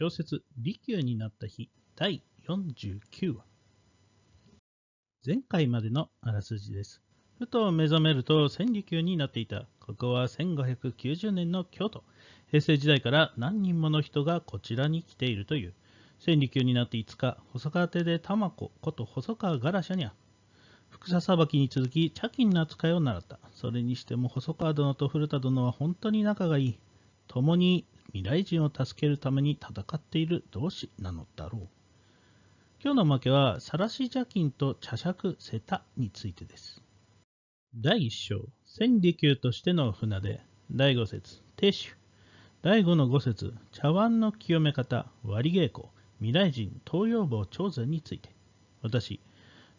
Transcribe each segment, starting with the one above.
小説「利休になった日」第49話前回までのあらすじですふと目覚めると千利休になっていたここは1590年の京都平成時代から何人もの人がこちらに来ているという千利休になって5日細川邸で玉子こと細川ガラシャにゃ服ささばきに続き茶金の扱いを習ったそれにしても細川殿と古田殿は本当に仲がいい共に未来人を助けるために戦っている同志なのだろう。今日の負けは、サラシ邪金と茶尺セタについてです。第1章、千里宮としての船で、第5節、亭主。第5の5節、茶碗の清め方、割稽古、未来人、東洋坊朝鮮について。私、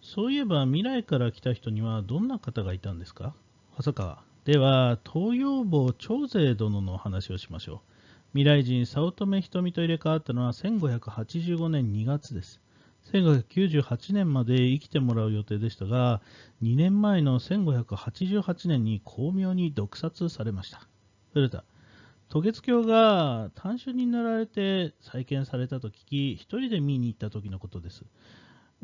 そういえば未来から来た人にはどんな方がいたんですか細川。では、東洋坊長勢殿の話をしましょう。未来人早乙女瞳と入れ替わったのは1585年2月です。1598年まで生きてもらう予定でしたが、2年前の1588年に巧妙に毒殺されました。古田、渡月橋が単身になられて再建されたと聞き、一人で見に行った時のことです。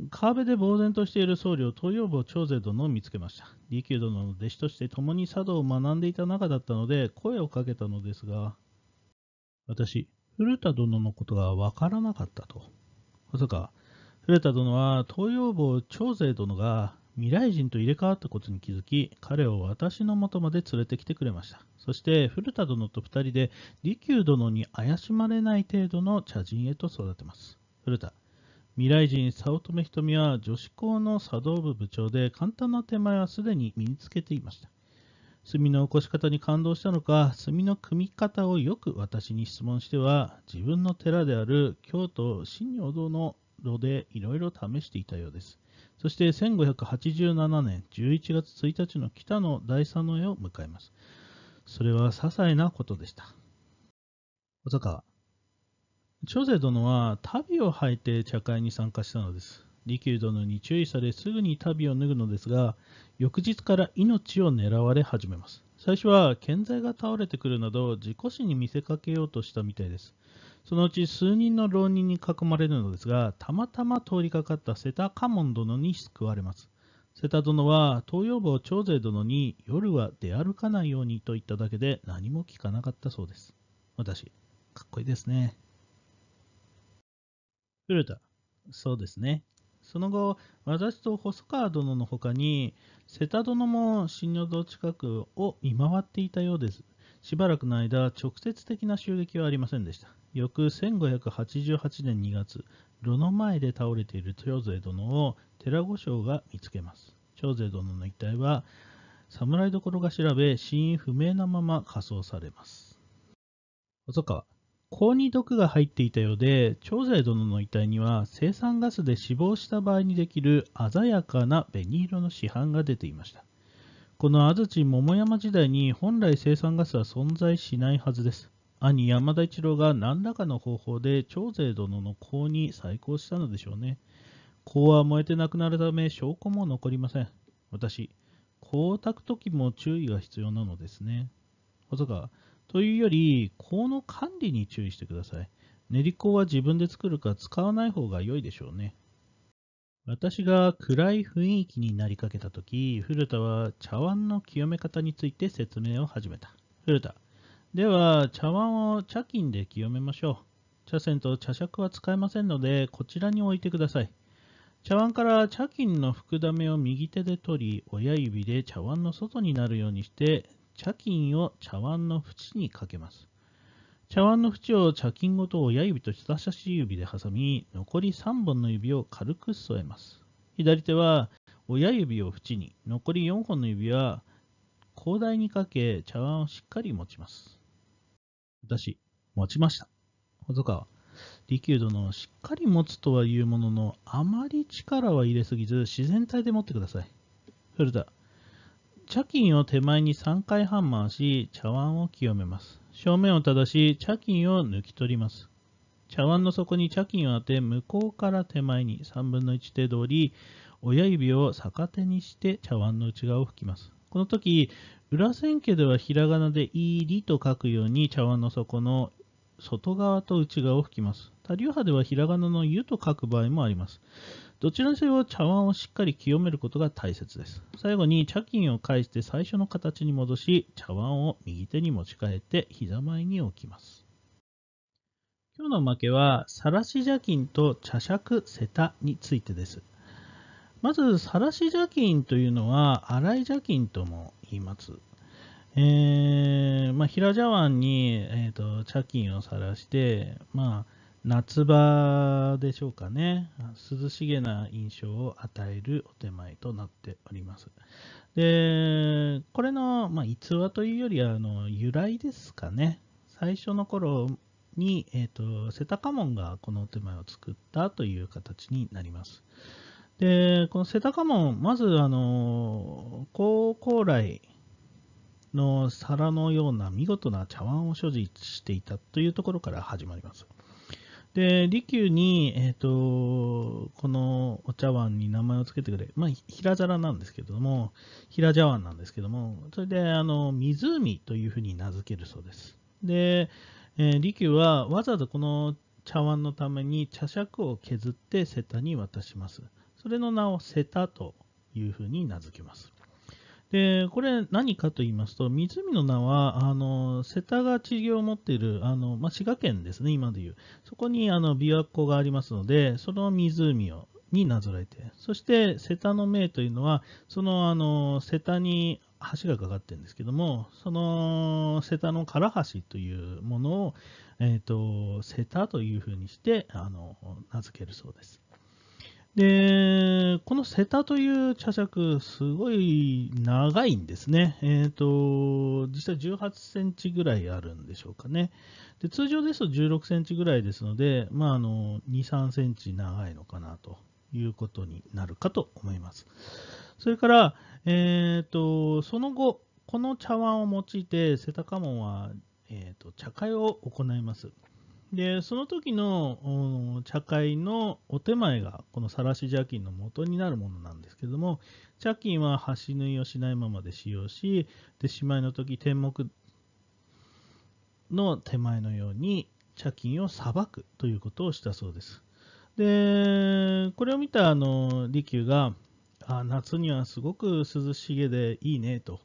川辺で呆然としている僧侶、東洋坊長勢殿を見つけました。利休殿の弟子として共に茶道を学んでいた仲だったので、声をかけたのですが、私、古田殿のことがわからなかったと。まさか、古田殿は東洋坊長勢殿が未来人と入れ替わったことに気づき、彼を私のもとまで連れてきてくれました。そして、古田殿と2人で、利休殿に怪しまれない程度の茶人へと育てます。古田、未来人早乙女瞳は女子校の茶道部部長で、簡単な手前はすでに身につけていました。墨の起こし方に感動したのか、墨の組み方をよく私に質問しては、自分の寺である京都新尿堂の炉でいろいろ試していたようです。そして1587年11月1日の北の第三の絵を迎えます。それは些細なことでした。小坂、長生殿は旅を履いて茶会に参加したのです。利休殿に注意されすぐに足袋を脱ぐのですが翌日から命を狙われ始めます最初は建材が倒れてくるなど自己死に見せかけようとしたみたいですそのうち数人の浪人に囲まれるのですがたまたま通りかかった瀬田家門殿に救われます瀬田殿は東洋坊長勢殿に夜は出歩かないようにと言っただけで何も聞かなかったそうです私かっこいいですね古田そうですねその後、私と細川殿の他に、瀬田殿も新女堂近くを見回っていたようです。しばらくの間、直接的な襲撃はありませんでした。翌1588年2月、炉の前で倒れている長勢殿を寺御所が見つけます。長勢殿の遺体は、侍どころが調べ、死因不明なまま火葬されます。細川、甲に毒が入っていたようで長税殿の遺体には生産ガスで死亡した場合にできる鮮やかな紅色の市販が出ていましたこの安土桃山時代に本来生産ガスは存在しないはずです兄山田一郎が何らかの方法で長税殿の甲に再興したのでしょうね甲は燃えてなくなるため証拠も残りません私甲を炊く時も注意が必要なのですね細川というより、この管理に注意してください。練り粉は自分で作るか使わない方が良いでしょうね。私が暗い雰囲気になりかけた時、古田は茶碗の清め方について説明を始めた。古田、では茶碗を茶巾で清めましょう。茶筅と茶杓は使えませんので、こちらに置いてください。茶碗から茶巾の福だめを右手で取り、親指で茶碗の外になるようにして、茶巾を茶碗の縁にかけます。茶碗の縁を茶巾ごと親指と人差し指で挟み、残り3本の指を軽く添えます。左手は親指を縁に、残り4本の指は広大にかけ、茶碗をしっかり持ちます。私、持ちました。細川。リキューのしっかり持つとは言うものの、あまり力は入れすぎず、自然体で持ってください。古田、茶巾を手前に3回半回し、茶碗を清めます。正面を正し、茶巾を抜き取ります。茶碗の底に茶巾を当て、向こうから手前に3分の1程度折り、親指を逆手にして茶碗の内側を拭きます。この時、裏千家ではひらがなでいいりと書くように茶碗の底の外側と内側を拭きます。他流派ではひらがなの湯と書く場合もあります。どちらにせよ茶碗をしっかり清めることが大切です。最後に茶巾を返して最初の形に戻し、茶碗を右手に持ち替えて膝前に置きます。今日の負けは、さらし茶巾と茶杓セタについてです。まず、さらし茶巾というのは、洗い茶巾とも言います。えーまあ、平茶碗に、えーと、と茶巾をさらして、まあ夏場でしょうかね、涼しげな印象を与えるお手前となっております。で、これの、まあ、逸話というよりはあの由来ですかね。最初の頃に、えーと、と瀬高門がこのお手前を作ったという形になります。で、この瀬高門、まず、あの、高高麗の皿のような見事な茶碗を所持していたというところから始まります。で、利休に、えっ、ー、と、このお茶碗に名前を付けてくれ。まあ、平皿なんですけども、平茶碗なんですけども、それで、あの、湖というふうに名付けるそうです。で、えー、利休はわざわざこの茶碗のために茶尺を削って瀬田に渡します。それの名を瀬田というふうに名付けます。で、これ何かと言いますと、湖の名は、あの、世田が地形を持っている、あの、まあ、滋賀県ですね、今でいう。そこに、あの、琵琶湖がありますので、その湖を、になぞらえて、そして瀬田の名というのは、そのあの瀬田に橋がかかってるんですけども、その瀬田の唐橋というものを、えーと、と瀬田というふうにしてあの名付けるそうです。で、このセタという茶尺、すごい長いんですね。えっ、ー、と、実際18センチぐらいあるんでしょうかね。で通常ですと16センチぐらいですので、まあ、あの、2、3センチ長いのかなということになるかと思います。それから、えっ、ー、と、その後、この茶碗を用いて、セタカモンは、えっ、ー、と、茶会を行います。で、その時の茶会のお手前が、この晒し茶菌の元になるものなんですけども、茶巾は端縫いをしないままで使用し、で、しまいの時、天目の手前のように茶巾をさばくということをしたそうです。で、これを見たあの利休が、あ夏にはすごく涼しげでいいねと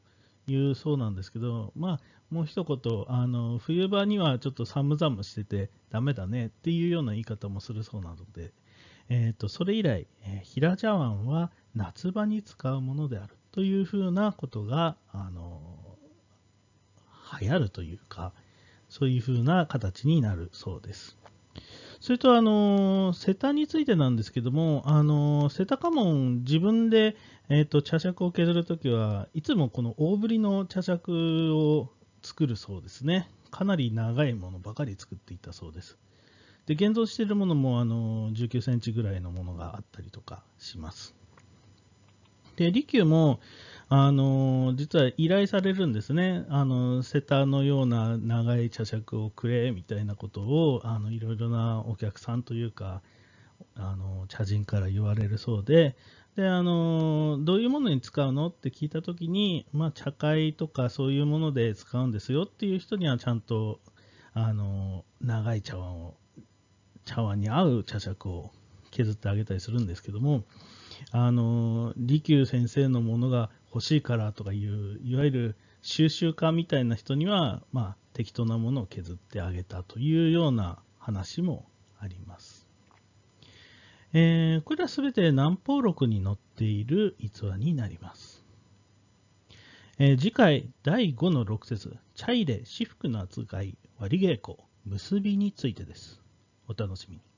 いうそうなんですけど、まあ、もう一言あの、冬場にはちょっと寒々しててダメだねっていうような言い方もするそうなので、えーと、それ以来、えー、平茶碗は夏場に使うものであるというふうなことが、あの流行るというか、そういうふうな形になるそうです。それと、あの瀬田についてなんですけども、あの瀬田家紋、自分で、えーと、茶尺を削るときはいつもこの大ぶりの茶尺を作るそうですね。かなり長いものばかり作っていたそうです。で現存しているものもあの19センチぐらいのものがあったりとかします。で利休もあの実は依頼されるんですね、あのセタのような長い茶尺をくれみたいなことをあのいろいろなお客さんというか、あの茶人から言われるそうで、であのどういうものに使うのって聞いたときに、まあ、茶会とかそういうもので使うんですよっていう人には、ちゃんとあの長い茶碗を、茶碗に合う茶尺を削ってあげたりするんですけども、あの利休先生のものが欲しいからとかいう、いわゆる収集家みたいな人には、まあ、適当なものを削ってあげたというような話もあります。えー、これは全て南方録に載っている逸話になります。えー、次回第5の6節チャイレ、私服の扱い、割稽古、結びについてです。お楽しみに。